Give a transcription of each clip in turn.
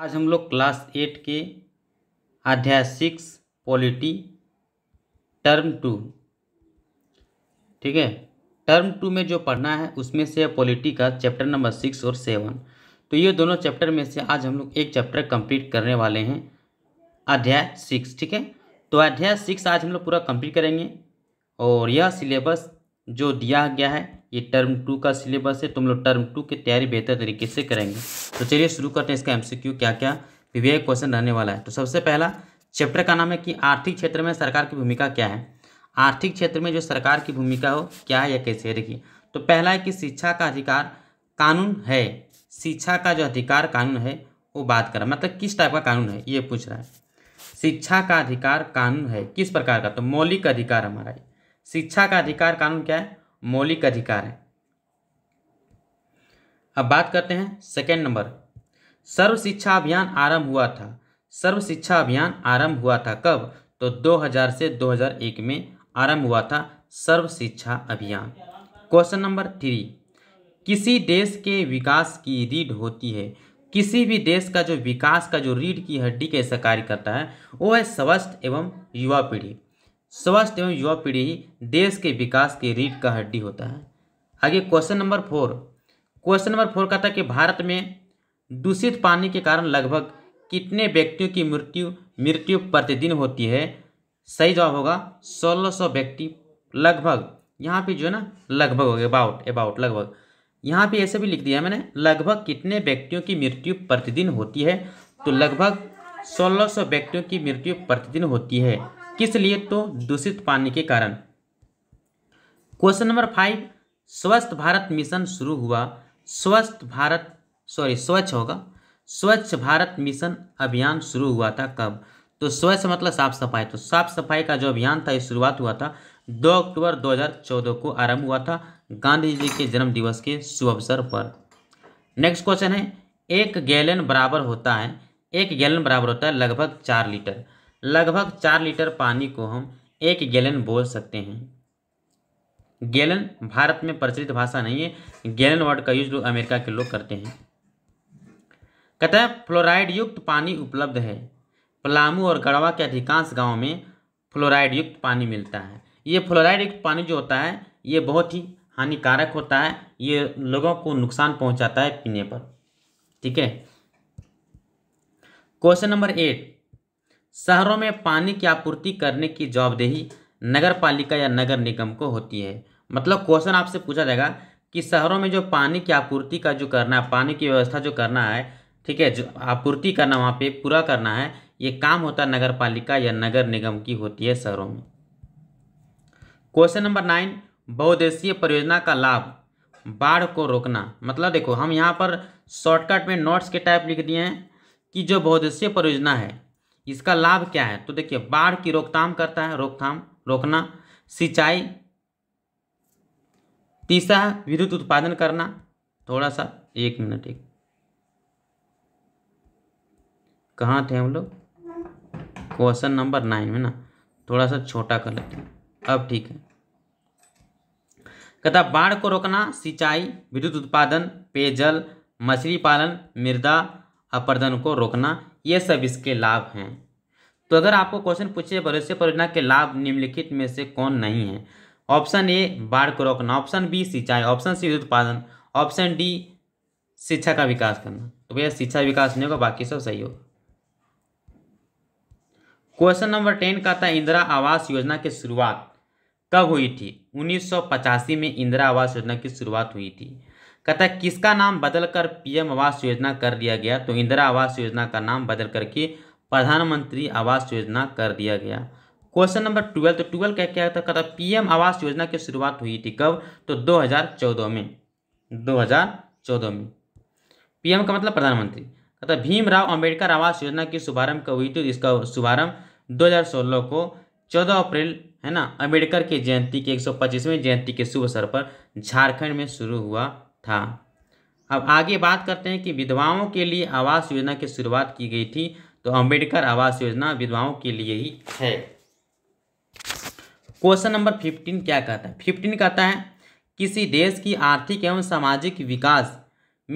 आज हम लोग क्लास एट के अध्याय सिक्स पॉलिटी टर्म टू ठीक है टर्म टू में जो पढ़ना है उसमें से पॉलिटी का चैप्टर नंबर सिक्स और सेवन तो ये दोनों चैप्टर में से आज हम लोग एक चैप्टर कंप्लीट करने वाले हैं अध्याय सिक्स ठीक है तो अध्याय सिक्स आज हम लोग पूरा कंप्लीट करेंगे और यह सिलेबस जो दिया गया है ये टर्म टू का सिलेबस है तुम लोग टर्म टू की तैयारी बेहतर तरीके से करेंगे तो चलिए शुरू करते हैं इसका एमसीक्यू क्या क्या विवेक क्वेश्चन रहने वाला है तो सबसे पहला चैप्टर का नाम है कि आर्थिक क्षेत्र में सरकार की भूमिका क्या है आर्थिक क्षेत्र में जो सरकार की भूमिका हो क्या है या कैसे है देखिए तो पहला है कि शिक्षा का अधिकार कानून है शिक्षा का जो अधिकार कानून है वो बात कर रहा है मतलब किस टाइप का कानून है ये पूछ रहा है शिक्षा का अधिकार कानून है किस प्रकार का तो मौलिक अधिकार हमारा शिक्षा का अधिकार कानून क्या है मौलिक अधिकार है अब बात करते हैं सेकेंड नंबर सर्व शिक्षा अभियान आरंभ हुआ था सर्व शिक्षा अभियान आरंभ हुआ था कब तो 2000 से 2001 में आरंभ हुआ था सर्व शिक्षा अभियान क्वेश्चन नंबर थ्री किसी देश के विकास की रीढ़ होती है किसी भी देश का जो विकास का जो रीढ़ की हड्डी कैसा कार्य करता है वो है स्वस्थ एवं युवा पीढ़ी स्वस्थ एवं युवा पीढ़ी ही देश के विकास की रीढ़ का हड्डी होता है आगे question number four question number four कहता है कि भारत में दूषित पानी के कारण लगभग कितने व्यक्तियों की मृत्यु मृत्यु प्रतिदिन होती है सही जवाब होगा सोलह सौ व्यक्ति लगभग यहाँ पे जो है ना लगभग अबाउट अबाउट लगभग यहाँ पे ऐसे भी लिख दिया मैंने लगभग कितने व्यक्तियों की मृत्यु प्रतिदिन होती है तो लगभग सोलह सौ व्यक्तियों की मृत्यु प्रतिदिन होती है किस लिए तो दूषित पानी के कारण क्वेश्चन नंबर फाइव स्वस्थ भारत मिशन शुरू हुआ स्वस्थ भारत सॉरी स्वच्छ होगा स्वच्छ भारत मिशन अभियान शुरू हुआ था कब तो स्वच्छ मतलब साफ सफाई तो साफ सफाई का जो अभियान था ये शुरुआत हुआ था 2 अक्टूबर 2014 को आरंभ हुआ था गांधी जी के जन्म दिवस के शुभ अवसर पर नेक्स्ट क्वेश्चन है एक गैलन बराबर होता है एक गैलन बराबर होता है लगभग चार लीटर लगभग चार लीटर पानी को हम एक गैलन बोल सकते हैं गैलन भारत में प्रचलित भाषा नहीं है गैलन वर्ड का यूज अमेरिका के लोग करते हैं कहता है फ्लोराइड युक्त पानी उपलब्ध है पलामू और गढ़वा के अधिकांश गाँव में फ्लोराइड युक्त पानी मिलता है ये फ्लोराइड युक्त पानी जो होता है ये बहुत ही हानिकारक होता है ये लोगों को नुकसान पहुंचाता है पीने पर ठीक है क्वेश्चन नंबर एट शहरों में पानी की आपूर्ति करने की जवाबदेही नगर पालिका या नगर निगम को होती है मतलब क्वेश्चन आपसे पूछा जाएगा कि शहरों में जो पानी की आपूर्ति का जो करना है पानी की व्यवस्था जो करना है ठीक है जो आपूर्ति करना वहाँ पे पूरा करना है ये काम होता है नगर पालिका या नगर निगम की होती है शहरों में क्वेश्चन नंबर नाइन बहुद्देशीय परियोजना का लाभ बाढ़ को रोकना मतलब देखो हम यहाँ पर शॉर्टकट में नोट्स के टाइप लिख दिए हैं कि जो बहुद्देशीय परियोजना है इसका लाभ क्या है तो देखिए बाढ़ की रोकथाम करता है रोकथाम रोकना सिंचाई तीसरा विद्युत उत्पादन करना थोड़ा सा एक मिनट एक कहाँ थे हम लोग क्वेश्चन नंबर नाइन में ना थोड़ा सा छोटा कर लेते हैं अब ठीक है कहता बाढ़ को रोकना सिंचाई विद्युत उत्पादन पेयजल मछली पालन मृदा अपर्दन को रोकना ये सब इसके लाभ हैं तो अगर आपको क्वेश्चन पूछे भरोसे परियोजना के लाभ निम्नलिखित में से कौन नहीं है ऑप्शन ए बाढ़ को रोकना ऑप्शन बी सिंचाई ऑप्शन सी उत्पादन ऑप्शन डी शिक्षा का विकास करना तो भैया शिक्षा विकास नहीं होगा बाकी सब सही होगा क्वेश्चन नंबर टेन का था इंदिरा आवास योजना की शुरुआत कब हुई थी उन्नीस में इंदिरा आवास योजना की शुरुआत हुई थी कहता है किसका नाम बदलकर पीएम आवास योजना कर दिया गया तो इंदिरा आवास योजना का नाम बदल करके प्रधानमंत्री आवास योजना कर दिया गया क्वेश्चन नंबर ट्वेल्व तो ट्वेल्व क्या क्या था कहता पीएम आवास योजना की शुरुआत हुई थी कब तो 2014 में 2014 में पीएम का मतलब प्रधानमंत्री कहता भीमराव अम्बेडकर आवास योजना की शुभारंभ कब हुई थी तो इसका शुभारंभ दो को चौदह अप्रैल है ना अम्बेडकर की जयंती के एक जयंती के शुभ अवसर पर झारखंड में शुरू हुआ था अब आगे बात करते हैं कि विधवाओं के लिए आवास योजना की शुरुआत की गई थी तो अंबेडकर आवास योजना विधवाओं के लिए ही है क्वेश्चन नंबर फिफ्टीन क्या कहता है फिफ्टीन कहता है किसी देश की आर्थिक एवं सामाजिक विकास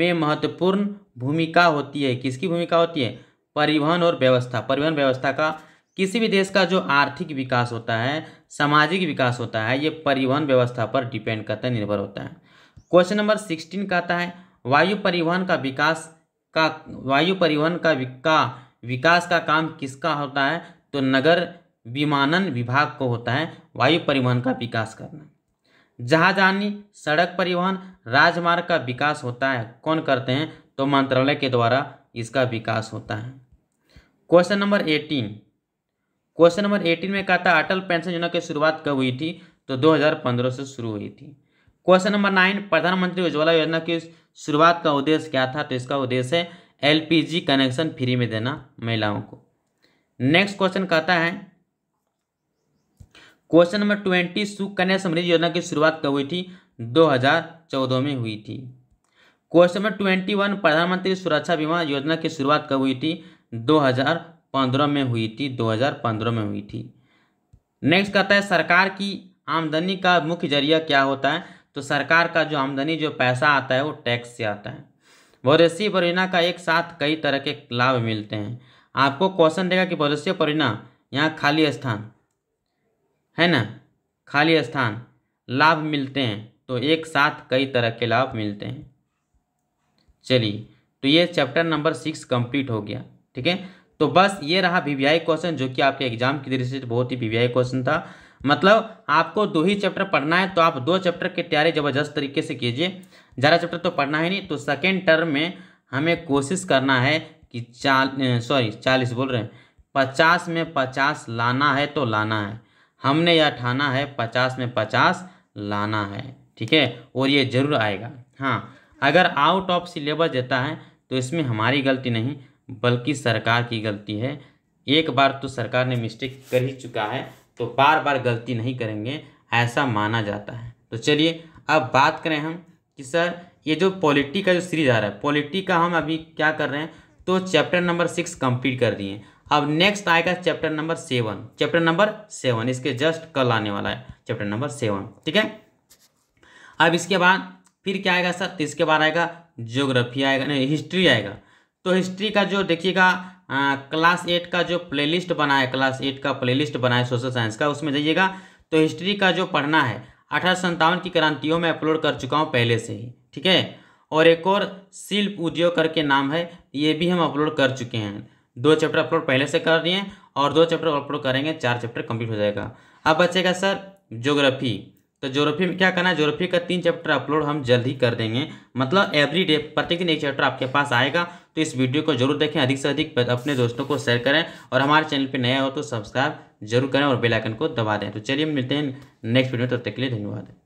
में महत्वपूर्ण भूमिका होती है किसकी भूमिका होती है परिवहन और व्यवस्था परिवहन व्यवस्था का किसी भी देश का जो आर्थिक विकास होता है सामाजिक विकास होता है ये परिवहन व्यवस्था पर डिपेंड करता है निर्भर होता है क्वेश्चन नंबर सिक्सटीन कहता है वायु परिवहन का विकास का वायु परिवहन का विका, विकास का काम किसका होता है तो नगर विमानन विभाग को होता है वायु परिवहन का विकास करना जहाजानी सड़क परिवहन राजमार्ग का विकास होता है कौन करते हैं तो मंत्रालय के द्वारा इसका विकास होता है question number eighteen question number eighteen में कहता है अटल पेंशन योजना की शुरुआत कब हुई थी तो दो से शुरू हुई थी क्वेश्चन नंबर नाइन प्रधानमंत्री उज्ज्वला योजना की शुरुआत का उद्देश्य क्या था तो इसका उद्देश्य है एलपीजी कनेक्शन फ्री में देना महिलाओं को नेक्स्ट क्वेश्चन कहता है question number twenty Sukanya Samriddhi Yojana की शुरुआत कब हुई थी 2014 में हुई थी क्वेश्चन नंबर ट्वेंटी वन प्रधानमंत्री सुरक्षा बीमा योजना की शुरुआत कब हुई थी 2015 में हुई थी 2015 में हुई थी नेक्स्ट कहता है सरकार की आमदनी का मुख्य जरिया क्या होता है तो सरकार का जो आमदनी जो पैसा आता है वो टैक्स से आता है भविष्य परियोजना का एक साथ कई तरह के लाभ मिलते हैं आपको क्वेश्चन देगा कि भविष्य परियोजना यहाँ खाली स्थान है ना खाली स्थान लाभ मिलते हैं तो एक साथ कई तरह के लाभ मिलते हैं चलिए तो ये चैप्टर नंबर सिक्स कंप्लीट हो गया ठीक है तो बस ये रहा वी क्वेश्चन जो कि आपके एग्जाम की दृष्टि से बहुत ही वी क्वेश्चन था मतलब आपको दो ही चैप्टर पढ़ना है तो आप दो चैप्टर की तैयारी ज़बरदस्त तरीके से कीजिए ज़्यादा चैप्टर तो पढ़ना ही नहीं तो सेकेंड टर्म में हमें कोशिश करना है कि चाल सॉरी चालीस बोल रहे हैं पचास में पचास लाना है तो लाना है हमने यह ठाना है पचास में पचास लाना है ठीक है और ये ज़रूर आएगा हाँ अगर आउट ऑफ सिलेबस देता है तो इसमें हमारी गलती नहीं बल्कि सरकार की गलती है एक बार तो सरकार ने मिस्टेक कर ही चुका है तो बार बार गलती नहीं करेंगे ऐसा माना जाता है तो चलिए अब बात करें हम कि सर ये जो पॉलिटी का जो सीरीज आ रहा है पॉलिटी का हम अभी क्या कर रहे हैं तो चैप्टर नंबर सिक्स कंप्लीट कर दिए अब नेक्स्ट आएगा chapter number seven chapter number seven इसके जस्ट कल आने वाला है चैप्टर नंबर सेवन ठीक है अब इसके बाद फिर क्या आएगा सर तो इसके बाद आएगा ज्योग्राफी आएगा नहीं हिस्ट्री आएगा तो हिस्ट्री का जो देखिएगा क्लास एट का जो प्लेलिस्ट बना है क्लास एट का प्लेलिस्ट बना है सोशल साइंस का उसमें जाइएगा तो हिस्ट्री का जो पढ़ना है अठारह की क्रांतियों में अपलोड कर चुका हूँ पहले से ही ठीक है और एक और शिल्प उद्योग करके नाम है ये भी हम अपलोड कर चुके हैं दो चैप्टर अपलोड पहले से कर दिए और दो चैप्टर अपलोड करेंगे चार चैप्टर कंप्लीट हो जाएगा अब बचेगा सर ज्योग्राफी तो जोग्राफी में क्या करना है जोग्राफी का तीन चैप्टर अपलोड हम जल्द ही कर देंगे मतलब एवरी डे प्रत्येक दिन एक चैप्टर आपके पास आएगा तो इस वीडियो को जरूर देखें अधिक से अधिक अपने दोस्तों को शेयर करें और हमारे चैनल पर नया हो तो सब्सक्राइब जरूर करें और बेलाइकन को दबा दें तो चलिए मिलते हैं नेक्स्ट वीडियो तब तक के लिए धन्यवाद